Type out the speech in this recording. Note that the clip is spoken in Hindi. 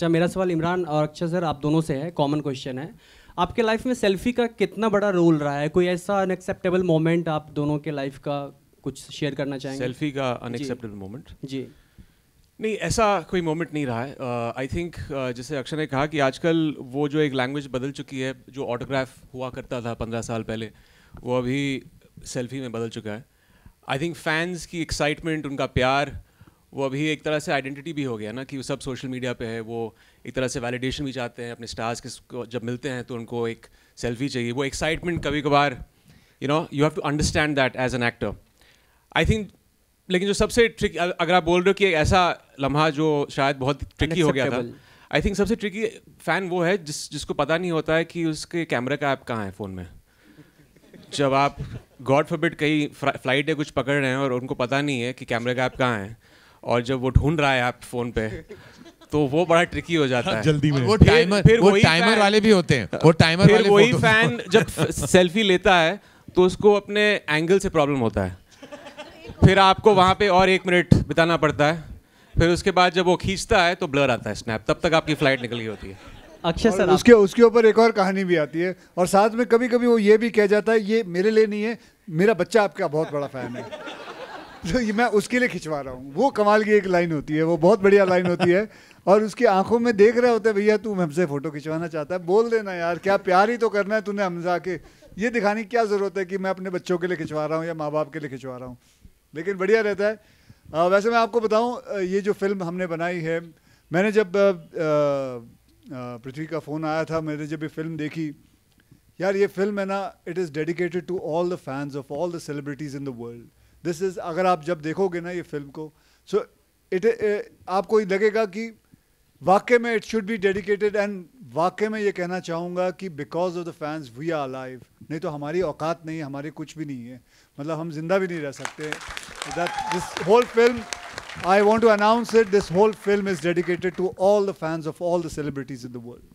अच्छा मेरा सवाल इमरान और अक्षय सर आप दोनों से है कॉमन क्वेश्चन है आपके लाइफ में सेल्फी का कितना बड़ा रोल रहा है कोई ऐसा अनएक्सेप्टेबल मोमेंट आप दोनों के लाइफ का कुछ शेयर करना चाहेंगे सेल्फी का अनएक्सेप्टेबल मोमेंट जी नहीं ऐसा कोई मोमेंट नहीं रहा है आई uh, थिंक uh, जैसे अक्षय ने कहा कि आजकल वो जो एक लैंग्वेज बदल चुकी है जो ऑटोग्राफ हुआ करता था पंद्रह साल पहले वो अभी सेल्फी में बदल चुका है आई थिंक फैंस की एक्साइटमेंट उनका प्यार वो अभी एक तरह से आइडेंटिटी भी हो गया ना कि वो सब सोशल मीडिया पे है वो एक तरह से वैलिडेशन भी चाहते हैं अपने स्टार्स के जब मिलते हैं तो उनको एक सेल्फी चाहिए वो एक्साइटमेंट कभी कभार you know you have to understand that as an actor I think लेकिन जो सबसे ट्रिक अगर आप बोल रहे हो कि ऐसा लम्हा जो शायद बहुत ट्रिकी हो गया था आई थिंक सबसे ट्रिकी फ़ैन वो है जिस जिसको पता नहीं होता है कि उसके कैमरे का ऐप कहाँ है फ़ोन में जब आप गॉड फॉरबिट कहीं फ्लाइट या कुछ पकड़ रहे हैं और उनको पता नहीं है कि कैमरे का ऐप कहाँ है और जब वो ढूंढ रहा है आप फोन पे तो वो बड़ा ट्रिकी हो जाता हाँ, है जल्दी में वो टाइमर फिर वो टाइमर वाले भी होते हैं वो टाइमर वाले वही फैन जब सेल्फी लेता है तो उसको अपने एंगल से प्रॉब्लम होता है फिर आपको वहाँ पे और एक मिनट बिताना पड़ता है फिर उसके बाद जब वो खींचता है तो ब्लर आता है स्नैप तब तक आपकी फ्लाइट निकल गई होती है अक्षय सर उसके उसके ऊपर एक और कहानी भी आती है और साथ में कभी कभी वो ये भी कह जाता है ये मेरे लिए नहीं है मेरा बच्चा आपका बहुत बड़ा फैन है तो ये मैं उसके लिए खिंचवा रहा हूँ वो कमाल की एक लाइन होती है वो बहुत बढ़िया लाइन होती है और उसकी आंखों में देख रहे होते भैया तू हमसे फोटो खिंचवाना चाहता है बोल देना यार क्या प्यार ही तो करना है तूने हमसे आके ये दिखाने की क्या ज़रूरत है कि मैं अपने बच्चों के लिए खिंचवा रहा हूँ या माँ बाप के लिए खिंचवा रहा हूँ लेकिन बढ़िया रहता है आ, वैसे मैं आपको बताऊँ ये जो फिल्म हमने बनाई है मैंने जब पृथ्वी का फ़ोन आया था मैंने जब ये फिल्म देखी यार ये फिल्म है ना it is dedicated to all the fans of all the celebrities in the world this is अगर आप जब देखोगे ना ये फिल्म को सो इट uh, आपको लगेगा कि वाकई में it should be dedicated and वाकई में ये कहना चाहूँगा कि because of the fans we are live नहीं तो हमारी औकात नहीं हमारे कुछ भी नहीं है मतलब हम जिंदा भी नहीं रह सकते that this whole film I want to announce it this whole film is dedicated to all the fans of all the celebrities in the world